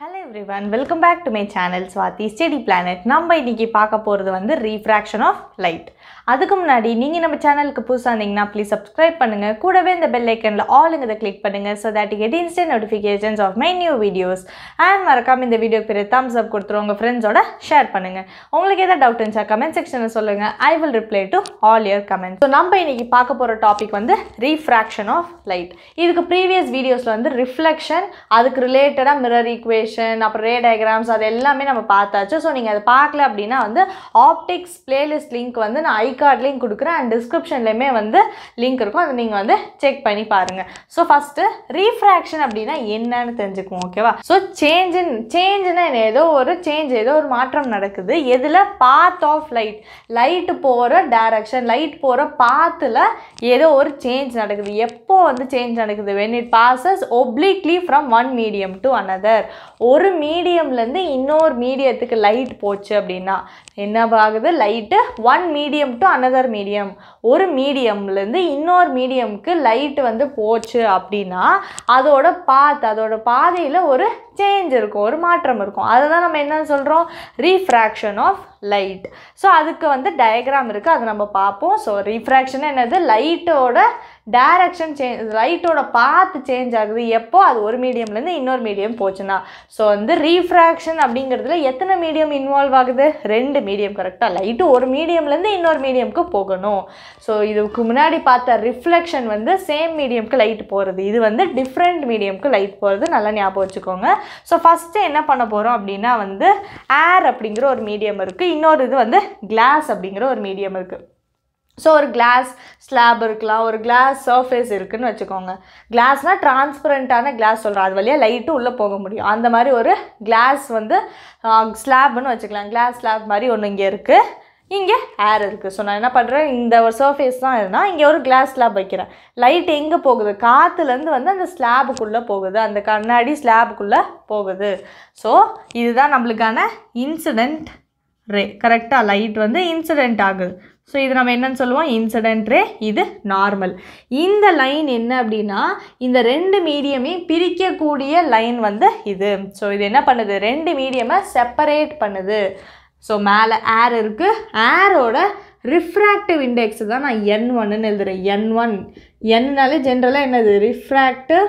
hello every welcome back to my channel Swathi study planet நம்ம இன்றைக்கி பார்க்க போகிறது வந்து ரீஃப்ராக்ஷன் ஆஃப் லைட் அதுக்கு முன்னாடி நீங்கள் நம்ம சேனலுக்கு புதுசாக இருந்தீங்கன்னா ப்ளீஸ் சப்ஸ்கிரைப் பண்ணுங்கள் கூடவே இந்த பெல் ஐக்கனில் இதை கிளிக் பண்ணுங்கள் so that get instant notifications of my new videos and மறக்காமல் இந்த வீடியோ பெரிய தம்ஸ் அப் கொடுத்துருவோம் உங்கள் ஃப்ரெண்ட்ஸோட ஷேர் பண்ணுங்கள் உங்களுக்கு எதாவது டவுட் இருந்துச்சா கமெண்ட் செக்ஷனில் சொல்லுங்கள் I will reply to all your comment so நம்ம இன்றைக்கி பார்க்க போகிற டாபிக் வந்து ரீஃப்ராக்ஷன் ஆஃப் லைட் இதுக்கு ப்ரீவியஸ் வீடியோஸில் வந்து ரிஃப்ளெக்ஷன் அதுக்கு ரிலேட்டடாக மிரர் ஈக்குவேஷன் ரிலேஷன் அப்புறம் ரே டயக்ராம்ஸ் அது எல்லாமே நம்ம பார்த்தாச்சு ஸோ நீங்கள் அதை பார்க்கல அப்படின்னா வந்து ஆப்டிக்ஸ் பிளேலிஸ்ட் லிங்க் வந்து நான் ஐ கார்ட் லிங்க் கொடுக்குறேன் அண்ட் டிஸ்கிரிப்ஷன்லேயுமே வந்து லிங்க் இருக்கும் அதை நீங்கள் வந்து செக் பண்ணி பாருங்கள் ஸோ ஃபஸ்ட்டு ரீஃப்ராக்ஷன் அப்படின்னா என்னன்னு தெரிஞ்சுக்குவோம் ஓகேவா ஸோ சேஞ்சின் சேஞ்சுன்னா ஏதோ ஒரு சேஞ்ச் ஏதோ ஒரு மாற்றம் நடக்குது எதில் பாத் ஆஃப் லைட் லைட்டு போகிற டேரக்ஷன் லைட் போகிற பாத்தில் ஏதோ ஒரு சேஞ்ச் நடக்குது எப்போ வந்து சேஞ்ச் நடக்குது when it passes obliquely from one medium to another ஒரு மீடியம்லேருந்து இன்னொரு மீடியத்துக்கு லைட் போச்சு அப்படின்னா என்ன ஆகுது light one medium to another medium ஒரு மீடியம்லேருந்து இன்னொரு மீடியம்க்கு லைட் வந்து போச்சு அப்படின்னா அதோட பாத் அதோட பாதையில் ஒரு சேஞ்ச் இருக்கும் ஒரு மாற்றம் இருக்கும் அதை தான் நம்ம என்ன சொல்கிறோம் ரீஃப்ராக்ஷன் ஆஃப் லைட் ஸோ அதுக்கு வந்து டயக்ராம் இருக்குது அதை நம்ம பார்ப்போம் ஸோ ரீஃப்ராக்ஷன் என்னது லைட்டோட டேரக்ஷன் சேஞ்ச் லைட்டோட பார்த்து சேஞ்ச் ஆகுது எப்போ அது ஒரு மீடியம்லேருந்து இன்னொரு மீடியம் போச்சுன்னா ஸோ வந்து ரீஃப்ராக்ஷன் அப்படிங்கிறதுல எத்தனை மீடியம் இன்வால்வ் ஆகுது ரெண்டு மீடியம் கரெக்டாக லைட்டு ஒரு மீடியம்லேருந்து இன்னொரு மீடியம்க்கு போகணும் ஸோ இதுக்கு முன்னாடி பார்த்த ரிஃப்ளெக்ஷன் வந்து சேம் மீடியம்க்கு லைட் போகிறது இது வந்து டிஃப்ரெண்ட் மீடியம்க்கு லைட் போகிறது நல்லா ஞாபகம் வச்சுக்கோங்க ஸோ ஃபஸ்ட்டு என்ன பண்ண போகிறோம் அப்படின்னா வந்து ஏர் அப்படிங்கிற ஒரு மீடியம் இருக்குது இன்னொரு இது வந்து கிளாஸ் அப்படிங்கிற ஒரு மீடியம் இருக்குது ஸோ ஒரு கிளாஸ் ஸ்லாப் இருக்கலாம் ஒரு கிளாஸ் சர்ஃபேஸ் இருக்குதுன்னு வச்சுக்கோங்க கிளாஸ்னால் டிரான்ஸ்பரண்ட்டான கிளாஸ் சொல்கிறோம் அது வழியாக லைட்டு உள்ளே போக முடியும் அந்த மாதிரி ஒரு கிளாஸ் வந்து ஸ்லாப்னு வச்சுக்கலாம் கிளாஸ் ஸ்லாப் மாதிரி ஒன்று இங்கே இருக்குது இங்கே ஏர் இருக்குது ஸோ நான் என்ன பண்ணுறேன் இந்த ஒரு சர்ஃபேஸ் தான் இருந்தால் இங்கே ஒரு கிளாஸ் ஸ்லாப் வைக்கிறேன் லைட் எங்கே போகுது காற்றுலேருந்து வந்து அந்த ஸ்லாபுக்குள்ளே போகுது அந்த கண்ணாடி ஸ்லாபுக்குள்ளே போகுது ஸோ இதுதான் நம்மளுக்கான இன்சிடெண்ட் ரே கரெக்டாக லைட் வந்து இன்சிடெண்ட் ஆகுது ஸோ இது நம்ம என்னன்னு சொல்லுவோம் இன்சிடென்ட் ரே இது நார்மல் இந்த லைன் என்ன அப்படின்னா இந்த ரெண்டு மீடியமே பிரிக்கக்கூடிய லைன் வந்து இது ஸோ இது என்ன பண்ணுது ரெண்டு மீடியமை செப்பரேட் பண்ணுது ஸோ மேலே ஏர் இருக்குது ஏரோட ரிஃப்ராக்டிவ் இண்டெக்ஸ் தான் நான் என் ஒன்னு எழுதுகிறேன் என் ஒன் என்னாலே ஜென்ரலாக என்னது ரிஃப்ராக்டிவ்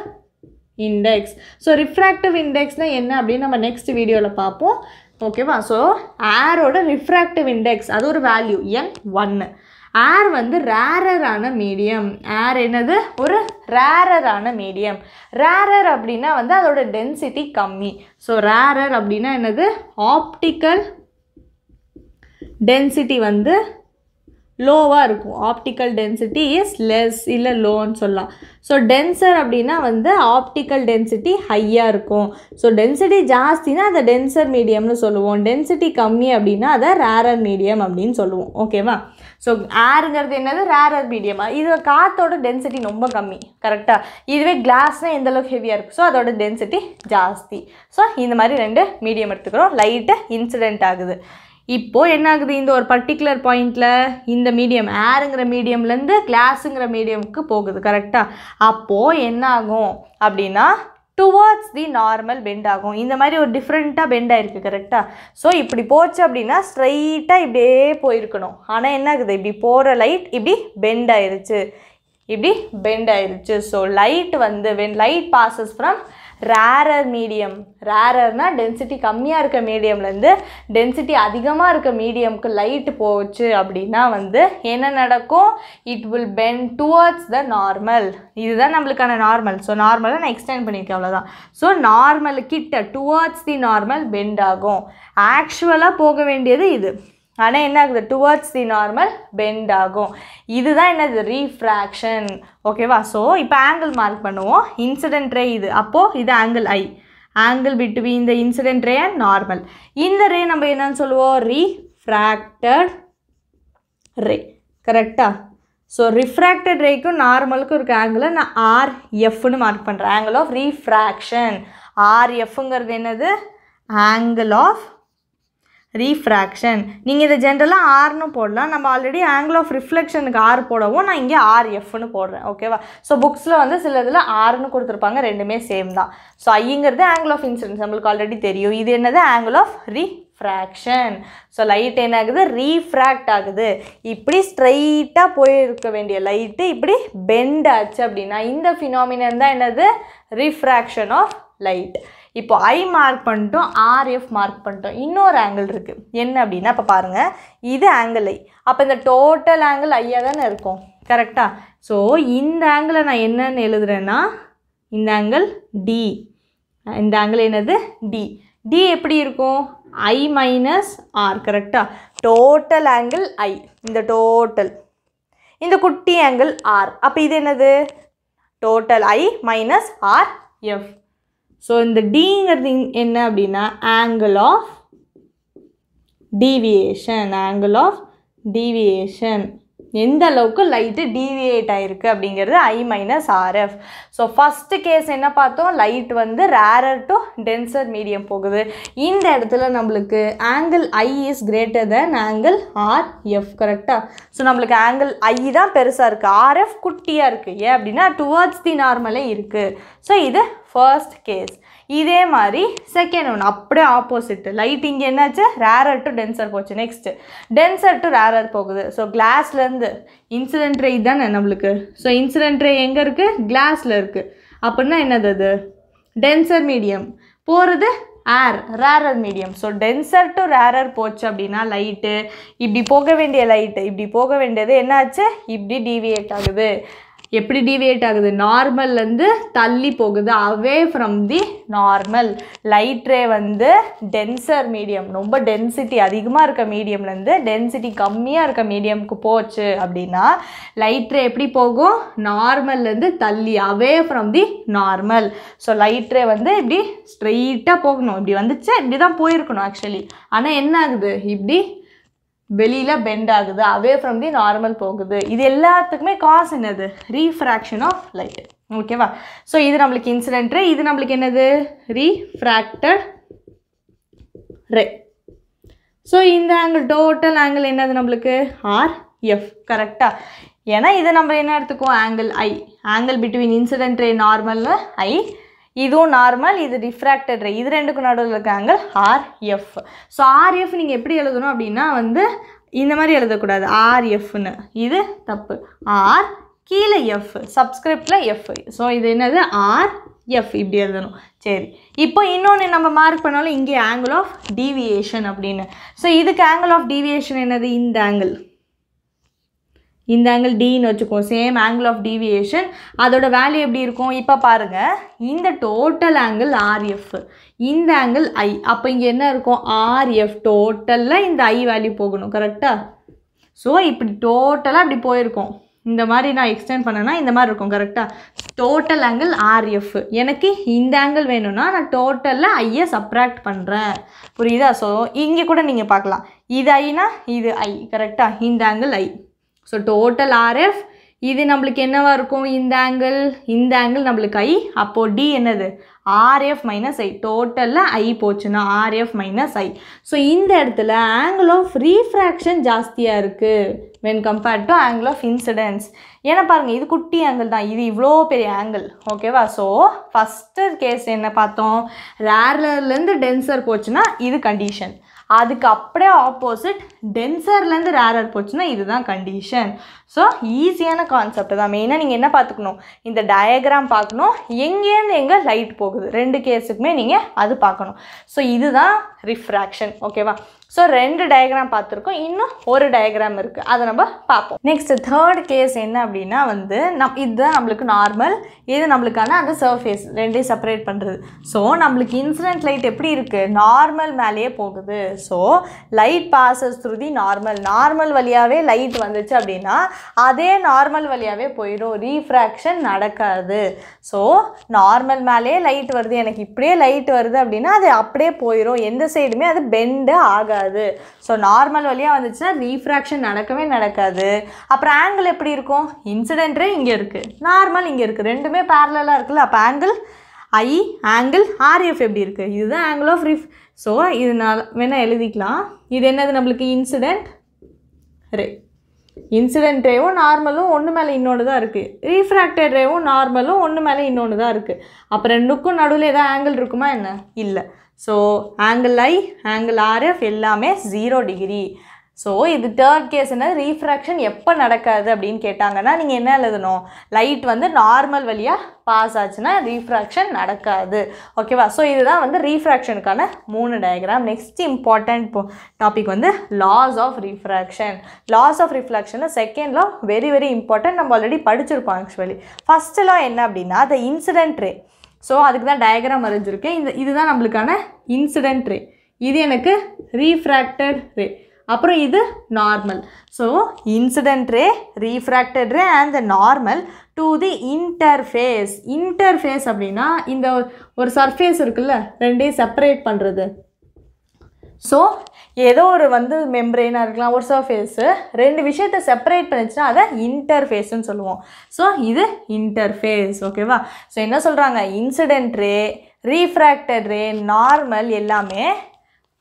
இண்டெக்ஸ் ஸோ ரிஃப்ராக்டிவ் இண்டெக்ஸ்னால் என்ன அப்படின்னு நம்ம நெக்ஸ்ட் வீடியோவில் பார்ப்போம் ஓகேவா ஸோ ஏரோட ரிஃப்ராக்டிவ் இண்டெக்ஸ் அது ஒரு வேல்யூ என் ஒன்று ஏர் வந்து ரேரரான மீடியம் ஏர் என்னது ஒரு ரேரரான மீடியம் ரேரர் அப்படின்னா வந்து அதோட டென்சிட்டி கம்மி ஸோ ரேரர் அப்படின்னா என்னது ஆப்டிக்கல் டென்சிட்டி வந்து லோவாக இருக்கும் ஆப்டிக்கல் டென்சிட்டி இஸ் லெஸ் இல்லை லோன்னு சொல்லலாம் ஸோ டென்சர் அப்படின்னா வந்து ஆப்டிக்கல் டென்சிட்டி ஹையாக இருக்கும் ஸோ டென்சிட்டி ஜாஸ்தினா அதை டென்சர் மீடியம்னு சொல்லுவோம் டென்சிட்டி கம்மி அப்படின்னா அதை ரேரர் மீடியம் அப்படின்னு சொல்லுவோம் ஓகேவா ஸோ ஏருங்கிறது என்னது ரேரர் மீடியமாக இது காற்றோட டென்சிட்டி ரொம்ப கம்மி கரெக்டாக இதுவே கிளாஸ்னால் எந்தளவுக்கு ஹெவியாக இருக்கும் ஸோ அதோட டென்சிட்டி ஜாஸ்தி ஸோ இந்த மாதிரி ரெண்டு மீடியம் எடுத்துக்கிறோம் லைட்டு இன்சிடெண்ட் ஆகுது இப்போது என்ன ஆகுது இந்த ஒரு பர்டிகுலர் பாயிண்டில் இந்த மீடியம் ஏருங்கிற மீடியம்லேருந்து கிளாஸுங்கிற மீடியமுக்கு போகுது கரெக்டாக அப்போது என்ன ஆகும் அப்படின்னா டுவர்ட்ஸ் தி நார்மல் பெண்ட் ஆகும் இந்த மாதிரி ஒரு டிஃப்ரெண்ட்டாக பெண்ட் ஆகிருக்கு கரெக்டாக ஸோ இப்படி போச்சு அப்படின்னா ஸ்ட்ரைட்டாக இப்படியே போயிருக்கணும் ஆனால் என்ன ஆகுது இப்படி போகிற லைட் இப்படி பெண்ட் ஆயிருச்சு இப்படி பெண்ட் ஆயிருச்சு ஸோ லைட் வந்து when light passes from rarer medium ரேரர்னால் டென்சிட்டி கம்மியாக இருக்க மீடியம்லேருந்து டென்சிட்டி அதிகமாக இருக்க மீடியம்க்கு லைட் போச்சு அப்படின்னா வந்து என்ன நடக்கும் it will bend towards the normal இதுதான் நம்மளுக்கான நார்மல் ஸோ நார்மலாக நான் எக்ஸ்டெண்ட் பண்ணியிருக்கேன் அவ்வளோதான் ஸோ நார்மல் கிட்ட டுவர்ட்ஸ் தி நார்மல் பெண்ட் ஆகும் ஆக்சுவலாக போக வேண்டியது இது ஆனால் என்ன ஆகுது டுவர்ட்ஸ் தி நார்மல் பெண்ட் ஆகும் இதுதான் என்னது ரீஃப்ராக்ஷன் ஓகேவா ஸோ இப்போ ஆங்கிள் மார்க் பண்ணுவோம் இன்சிடென்ட் ரே இது அப்போது இது angle I angle between the incident ray and normal இந்த ரே நம்ம என்னன்னு சொல்லுவோம் ரீஃப்ராக்டட் ரே கரெக்டா ஸோ ரிஃப்ராக்டட் ரேக்கும் நார்மலுக்கும் இருக்க ஆங்கிளை நான் ஆர்எஃப்னு மார்க் பண்ணுறேன் ஆங்கிள் ஆஃப் ரீஃப்ராக்ஷன் ஆர்எஃப்ங்கிறது என்னது ஆங்கிள் ஆஃப் ரீஃப்ராக்ஷன் நீங்கள் இதை ஜென்ரலாக ஆர்னு போடலாம் நம்ம ஆல்ரெடி ஆங்கிள் ஆஃப் ரிஃப்ளெக்ஷனுக்கு ஆர் போடவும் நான் இங்கே ஆர் எஃப்னு போடுறேன் ஓகேவா ஸோ புக்ஸில் வந்து சில இதில் ஆர்னு கொடுத்துருப்பாங்க ரெண்டுமே சேம் தான் ஸோ ஐங்கிறது ஆங்கிள் ஆஃப் இன்சிடென்ஸ் நம்மளுக்கு ஆல்ரெடி தெரியும் இது என்னது angle of refraction so light என்ன ஆகுது ரீஃப்ராக்ட் ஆகுது இப்படி ஸ்ட்ரைட்டாக போயிருக்க வேண்டிய லைட்டு இப்படி பெண்ட் ஆச்சு அப்படின்னா இந்த ஃபினாமினன் தான் என்னது ரீஃப்ராக்ஷன் ஆஃப் லைட் இப்போ ஐ மார்க் பண்ணிட்டோம் ஆர்எஃப் மார்க் பண்ணிட்டோம் இன்னொரு ஆங்கிள் இருக்குது என்ன அப்படின்னா இப்போ பாருங்கள் இது ஆங்கிள் ஐ அப்போ இந்த டோட்டல் ஆங்கிள் ஐயா தானே இருக்கும் கரெக்டாக ஸோ இந்த ஆங்கிளை நான் என்னென்னு எழுதுறேன்னா இந்த ஆங்கிள் டி இந்த ஆங்கிள் என்னது டி டி எப்படி இருக்கும் ஐ மைனஸ் ஆர் கரெக்டாக டோட்டல் ஆங்கிள் ஐ இந்த டோட்டல் இந்த குட்டி ஆங்கிள் ஆர் அப்போ இது என்னது total I minus R F so இந்த டிங்கிறது என்ன அப்படின்னா angle of deviation angle of deviation எந்த அளவுக்கு லைட்டு டிவியேட் ஆகிருக்கு அப்படிங்கிறது I minus RF so first case என்ன பார்த்தோம் லைட் வந்து ரேரர் டு டென்சர் மீடியம் போகுது இந்த இடத்துல நம்மளுக்கு angle I is greater then angle RF கரெக்டாக ஸோ நம்மளுக்கு ஆங்கிள் ஐ தான் பெருசாக இருக்குது ஆர்எஃப் குட்டியாக இருக்குது ஏன் அப்படின்னா டுவர்ட்ஸ் தி நார்மலே இருக்குது ஸோ இது ஃபர்ஸ்ட் கேஸ் இதே மாதிரி செகண்ட் ஒன்று அப்படியே ஆப்போசிட் லைட் இங்கே என்னாச்சு ரேரர் டு டென்சர் போச்சு நெக்ஸ்ட்டு டென்சர் டு ரேரர் போகுது ஸோ கிளாஸ்லேருந்து இன்சிடென்ட் ரே தானே நம்மளுக்கு ஸோ இன்சிடென்ட் ரே எங்கே இருக்குது கிளாஸில் இருக்குது அப்படின்னா என்னது அது டென்சர் மீடியம் போகிறது air rarer medium so denser to rarer போச்சு அப்படின்னா லைட்டு இப்படி போக வேண்டிய லைட்டு இப்படி போக வேண்டியது என்னாச்சு இப்படி டீவியேட் ஆகுது எப்படி டிவியேட் ஆகுது நார்மல்லேருந்து தள்ளி போகுது அவே ஃப்ரம் தி நார்மல் லைட்ரே வந்து டென்சர் மீடியம் ரொம்ப டென்சிட்டி அதிகமாக இருக்க மீடியம்லேருந்து டென்சிட்டி கம்மியாக இருக்க மீடியம்க்கு போச்சு அப்படின்னா லைட்ரே எப்படி போகும் நார்மல்லேருந்து தள்ளி away from the normal so light ray வந்து இப்படி ஸ்ட்ரெயிட்டாக போகணும் இப்படி வந்துச்சு இப்படி தான் போயிருக்கணும் ஆக்சுவலி ஆனால் என்ன ஆகுது இப்படி வெளியில் பெண்ட் ஆகுது அவே ஃப்ரம் தி நார்மல் போகுது இது எல்லாத்துக்குமே காசு என்னது ரீஃப்ராக்ஷன் ஆஃப் லைட்டு ஓகேவா ஸோ இது நம்மளுக்கு இன்சிடென்ட் ரே இது நம்மளுக்கு என்னது ரீஃப்ராக்டட் ரே ஸோ இந்த ஆங்கிள் டோட்டல் ஆங்கிள் என்னது நம்மளுக்கு ஆர் எஃப் கரெக்டாக ஏன்னா இதை நம்ம என்ன எடுத்துக்குவோம் angle I angle between incident ray நார்மலில் ஐ இதுவும் நார்மல் இது டிஃப்ராக்டட் ரே இது ரெண்டுக்கும் நடுவில் இருக்க ஆங்கிள் ஆர்எஃப் ஸோ ஆர்எஃப் நீங்கள் எப்படி எழுதணும் அப்படின்னா வந்து இந்த மாதிரி எழுதக்கூடாது ஆர்எஃப்னு இது தப்பு ஆர் கீழே எஃப் சப்ஸ்கிரிப்டில் எஃப் ஸோ இது என்னது ஆர் எஃப் இப்படி எழுதணும் சரி இப்போ இன்னொன்று நம்ம மார்க் பண்ணாலும் இங்கே ஆங்கிள் ஆஃப் டீவியேஷன் அப்படின்னு ஸோ இதுக்கு ஆங்கிள் ஆஃப் டீவியேஷன் என்னது இந்த ஆங்கிள் இந்த ஆங்கிள் டின்னு வச்சுக்கோம் சேம் ஆங்கிள் ஆஃப் டிவியேஷன் அதோட வேல்யூ எப்படி இருக்கும் இப்போ பாருங்கள் இந்த டோட்டல் ஆங்கிள் ஆர்எஃப் இந்த ஆங்கிள் ஐ அப்போ இங்கே என்ன இருக்கும் ஆர்எஃப் டோட்டலில் இந்த ஐ வேல்யூ போகணும் கரெக்டாக ஸோ இப்படி டோட்டலாக அப்படி போயிருக்கோம் இந்த மாதிரி நான் எக்ஸ்டெண்ட் பண்ணேன்னா இந்த மாதிரி இருக்கும் கரெக்டாக டோட்டல் ஆங்கிள் ஆர்எஃப் எனக்கு இந்த ஆங்கிள் வேணும்னா நான் டோட்டலில் ஐயை சப்ராக்ட் பண்ணுறேன் புரியுதா ஸோ இங்கே கூட நீங்கள் பார்க்கலாம் இது ஐனா இது ஐ கரெக்டாக இந்த angle I so total RF இது நம்மளுக்கு என்னவாக இருக்கும் இந்த ஆங்கிள் இந்த ஆங்கிள் நம்மளுக்கு ஐ அப்போது டி என்னது ஆர்எஃப் மைனஸ் ஐ டோட்டலில் ஐ போச்சுன்னா ஆர்எஃப் மைனஸ் ஐ ஸோ இந்த இடத்துல ஆங்கிள் ஆஃப் ரீஃப்ராக்ஷன் ஜாஸ்தியாக இருக்குது when compared to angle of incidence ஏன்னா பாருங்கள் இது குட்டி ஆங்கிள் தான் இது இவ்வளோ பெரிய ஆங்கிள் ஓகேவா ஸோ ஃபஸ்ட்டு கேஸ் என்ன பார்த்தோம் ரேர்லர்லேருந்து டென்சர் போச்சுன்னா இது கண்டிஷன் அதுக்கு அப்படியே ஆப்போசிட் டென்சர்லேருந்து ரேரர் போச்சுன்னா இதுதான் கண்டிஷன் ஸோ ஈஸியான கான்செப்ட் தான் மெயினாக நீங்கள் என்ன பார்த்துக்கணும் இந்த டயக்ராம் பார்க்கணும் எங்கேருந்து எங்கே லைட் போகுது ரெண்டு கேஸுக்குமே நீங்கள் அது பார்க்கணும் ஸோ இதுதான் ரிஃப்ராக்ஷன் ஓகேவா ஸோ ரெண்டு டயக்ராம் பார்த்துருக்கோம் இன்னும் ஒரு டயக்ராம் இருக்குது அதை நம்ம பார்ப்போம் நெக்ஸ்ட் தேர்ட் கேஸ் என்ன அப்படின்னா வந்து நம் இதுதான் நம்மளுக்கு நார்மல் இது நம்மளுக்கான அந்த சர்ஃபேஸ் ரெண்டையும் செப்பரேட் பண்ணுறது ஸோ நம்மளுக்கு இன்சிடென்ட் லைட் எப்படி இருக்குது நார்மல் மேலேயே போகுது so light passes through the normal normal வழியாகவே லைட் வந்துச்சு அப்படின்னா அதே நார்மல் வழியாகவே போயிடும் ரீஃப்ராக்ஷன் நடக்காது ஸோ நார்மல் மேலே லைட் வருது எனக்கு இப்படியே லைட் வருது அப்படின்னா அது அப்படியே போயிடும் எந்த சைடுமே அது பெண்டு ஆகாது ஸோ நார்மல் வழியாக வந்துச்சுன்னா ரீஃப்ராக்ஷன் நடக்கவே நடக்காது அப்புறம் ஆங்கிள் எப்படி இருக்கும் இன்சிடென்ட்டே இங்கே இருக்குது நார்மல் இங்கே இருக்குது ரெண்டுமே பேரலாக இருக்குல்ல அப்போ ஆங்கிள் ஐ ஆங்கிள் ஆர்எஃப் எப்படி இருக்குது இதுதான் ஆங்கிள் ஆஃப் ரீஃப் ஸோ இதனால் வேணால் எழுதிக்கலாம் இது என்னது நம்மளுக்கு இன்சிடெண்ட் ரே இன்சிடென்ட் ரேவும் நார்மலும் ஒன்று மேலே இன்னொன்று தான் இருக்குது ரீஃப்ராக்டட் ரேவும் நார்மலும் ஒன்று மேலே இன்னொன்று தான் இருக்குது அப்போ ரெண்டுக்கும் நடுவில் ஏதாவது ஆங்கிள் இருக்குமா என்ன இல்லை so angle I angle RF எல்லாமே ஜீரோ டிகிரி ஸோ இது தேர்ட் கேஸ் என்ன ரீஃப்ராக்ஷன் எப்போ நடக்காது அப்படின்னு கேட்டாங்கன்னா நீங்கள் என்ன எழுதணும் லைட் வந்து நார்மல் வழியாக பாஸ் ஆச்சுன்னா ரீஃப்ராக்ஷன் நடக்காது ஓகேவா ஸோ இதுதான் வந்து ரீஃப்ராக்ஷனுக்கான மூணு டயக்ராம் நெக்ஸ்ட் இம்பார்ட்டண்ட் டாபிக் வந்து laws of refraction laws of ரிஃப்ராக்ஷனில் second law very very important நம்ம ஆல்ரெடி படிச்சிருப்போம் ஆக்சுவலி ஃபஸ்ட் லா என்ன அப்படின்னா த இன்சிடென்ட் ரே ஸோ அதுக்கு தான் டயக்ராம் வரைஞ்சிருக்கேன் இந்த இதுதான் நம்மளுக்கான இன்சிடென்ட் ரே இது எனக்கு ரீஃப்ராக்டட் ரே அப்புறம் இது normal so incident ray refracted ray and the normal to the interface interface அப்படின்னா இந்த ஒரு சர்ஃபேஸ் இருக்குல்ல ரெண்டையும் செப்பரேட் பண்ணுறது ஸோ ஏதோ ஒரு வந்து மெம்ப்ரெயினாக இருக்கலாம் ஒரு சர்ஃபேஸு ரெண்டு விஷயத்தை செப்பரேட் பண்ணிச்சுன்னா அதை இன்டர்ஃபேஸ்ன்னு சொல்லுவோம் ஸோ இது இன்டர்ஃபேஸ் ஓகேவா ஸோ என்ன சொல்கிறாங்க incident ray refracted ray normal எல்லாமே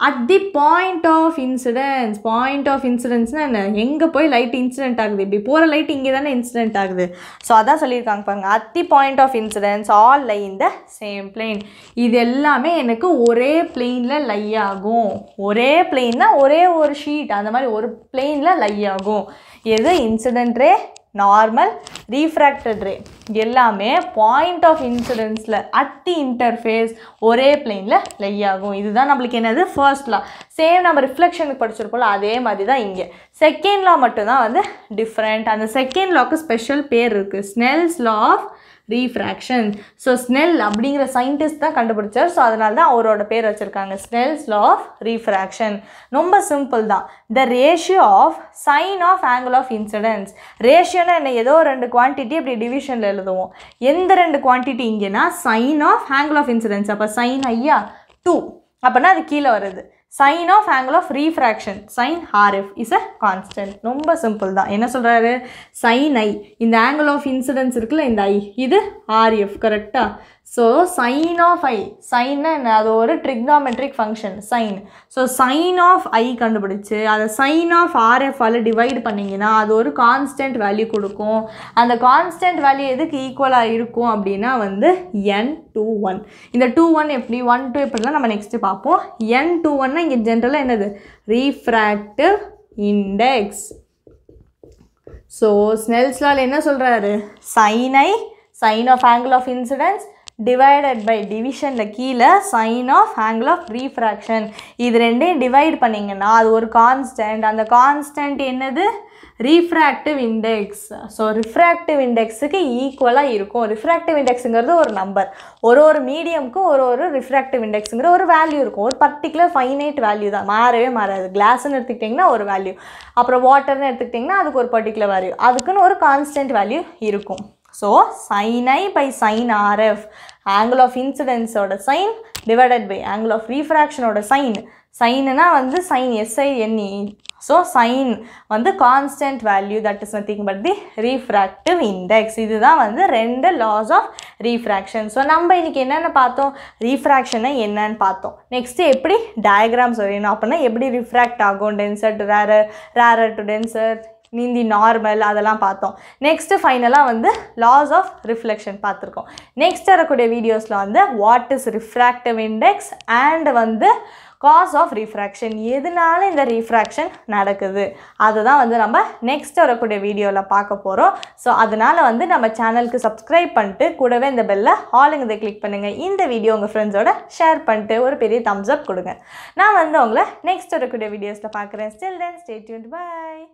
at the point of incidence point of இன்சிடென்ட்ஸ்னால் என்ன எங்கே போய் லைட் இன்சிடென்ட் ஆகுது இப்படி போகிற லைட் இங்கே தானே இன்சிடென்ட் ஆகுது ஸோ அதான் சொல்லியிருக்காங்க பாருங்கள் at the point of incidence all lie the same plane இது எல்லாமே எனக்கு ஒரே பிளெயினில் லை ஆகும் ஒரே பிளெயின்னா ஒரே ஒரு ஷீட் அந்த மாதிரி ஒரு பிளெயினில் லை ஆகும் எது இன்சிடென்ட் நார்மல் ரீஃப்ராக்டட் ரே எல்லாமே பாயிண்ட் ஆஃப் இன்சிடென்ஸில் அட் இன்டர்ஃபேஸ் ஒரே பிளெயினில் லை ஆகும் இதுதான் நம்மளுக்கு என்னது ஃபர்ஸ்ட் லா சேம் நம்ம ரிஃப்ளெக்ஷனுக்கு படிச்சிருப்போம்ல அதே மாதிரி தான் இங்கே செகண்ட் லா மட்டும்தான் வந்து டிஃப்ரெண்ட் அந்த செகண்ட் லாக்கு ஸ்பெஷல் பேர் இருக்குது Snell's law of refraction so Snell அப்படிங்கிற சயின்டிஸ்ட் தான் கண்டுபிடிச்சார் ஸோ அதனால தான் அவரோட பேர் வச்சுருக்காங்க ஸ்னெல்ஸ் லா ஆஃப் ரீஃப்ராக்ஷன் ரொம்ப சிம்பிள் தான் the ratio of sine of angle of incidence ரேஷியோனா என்ன ஏதோ ரெண்டு குவான்டிட்டி அப்படி டிவிஷனில் எழுதுவோம் எந்த ரெண்டு குவான்டிட்டி இங்கேனா sine of angle of incidence அப்போ சைன் ஐயா டூ அப்படின்னா அது கீழே வருது sine of angle of refraction sine RF is a constant ரொம்ப சிம்பிள் தான் என்ன சொல்கிறாரு சைன் ஐ இந்த ஆங்கிள் ஆஃப் இன்சிடென்ஸ் இருக்குல்ல இந்த ஐ இது ஆர்எஃப் கரெக்டாக ஸோ சைன் ஆஃப் ஐ சைன்னா என்ன அது ஒரு trigonometric function sine so sine of I கண்டுபிடிச்சி அதை சைன் ஆஃப் ஆர்எஃபால் டிவைட் பண்ணிங்கன்னா அது ஒரு கான்ஸ்டன்ட் வேல்யூ கொடுக்கும் அந்த கான்ஸ்டன்ட் வேல்யூ எதுக்கு ஈக்குவலாக இருக்கும் அப்படின்னா வந்து என் டூ ஒன் இந்த டூ ஒன் எப்படி ஒன் டூ எப்படிலாம் நம்ம நெக்ஸ்ட்டு பார்ப்போம் என் டூ ஒன்னா இங்கே ஜென்ரலாக என்னது ரீஃப்ராக்டிவ் இண்டெக்ஸ் ஸோ ஸ்னெல்ஸ்லால் என்ன சொல்கிறாரு sine I sine of angle of incidence divided by டிவிஷனில் கீழே sine of angle of refraction இது ரெண்டையும் டிவைட் பண்ணிங்கன்னா அது ஒரு constant அந்த கான்ஸ்டன்ட் என்னது index so ஸோ ரிஃப்ராக்டிவ் இண்டெக்ஸுக்கு ஈக்குவலாக இருக்கும் ரிஃப்ராக்டிவ் இண்டெக்ஸுங்கிறது ஒரு நம்பர் ஒரு ஒரு கு ஒரு ஒரு ரிஃப்ராக்டிவ் இண்டெக்ஸுங்கிற ஒரு வேல்யூ இருக்கும் ஒரு particular ஃபைனைட் வேல்யூ தான் மாறவே மாறாது glass எடுத்துக்கிட்டிங்கன்னா ஒரு வேல்யூ அப்புறம் வாட்டர்னு எடுத்துக்கிட்டிங்கன்னா அதுக்கு ஒரு பர்டிகுலர் வேல்யூ அதுக்குன்னு ஒரு constant வேல்யூ இருக்கும் so sine I by sine RF angle of இன்சிடென்ஸோட sine divided by angle of ரீஃப்ராக்ஷனோட சைன் சைனுனா வந்து sine SI NE so sine வந்து constant value that is nothing but the refractive index இதுதான் வந்து ரெண்டு லாஸ் ஆஃப் ரீஃப்ராக்ஷன் ஸோ நம்ம இன்றைக்கி என்னென்ன பார்த்தோம் ரீஃப்ராக்ஷனை என்னன்னு பார்த்தோம் நெக்ஸ்ட்டு எப்படி டயக்ராம்ஸ் வரையணும் அப்படின்னா எப்படி ரிஃப்ராக்ட் ஆகும் denser to rarer rarer to denser மீந்தி நார்மல் அதெல்லாம் பார்த்தோம் நெக்ஸ்ட்டு ஃபைனலாக வந்து லாஸ் ஆஃப் ரிஃப்ளெக்ஷன் பார்த்துருக்கோம் நெக்ஸ்ட் வரக்கூடிய வீடியோஸில் வந்து what is refractive index and வந்து காஸ் ஆஃப் ரீஃப்ராக்ஷன் எதனால இந்த ரீஃப்ராக்ஷன் நடக்குது அதை தான் வந்து நம்ம நெக்ஸ்ட் வரக்கூடிய வீடியோவில் பார்க்க போகிறோம் ஸோ அதனால் வந்து நம்ம சேனலுக்கு சப்ஸ்கிரைப் பண்ணிட்டு கூடவே இந்த பெல்லை இதை கிளிக் பண்ணுங்கள் இந்த வீடியோ உங்கள் ஃப்ரெண்ட்ஸோட ஷேர் பண்ணிட்டு ஒரு பெரிய தம்ஸ் அப் கொடுங்க நான் வந்து உங்களை நெக்ஸ்ட் வரக்கூடிய வீடியோஸில் பார்க்குறேன் ஸ்டில் தென் ஸ்டே பாய்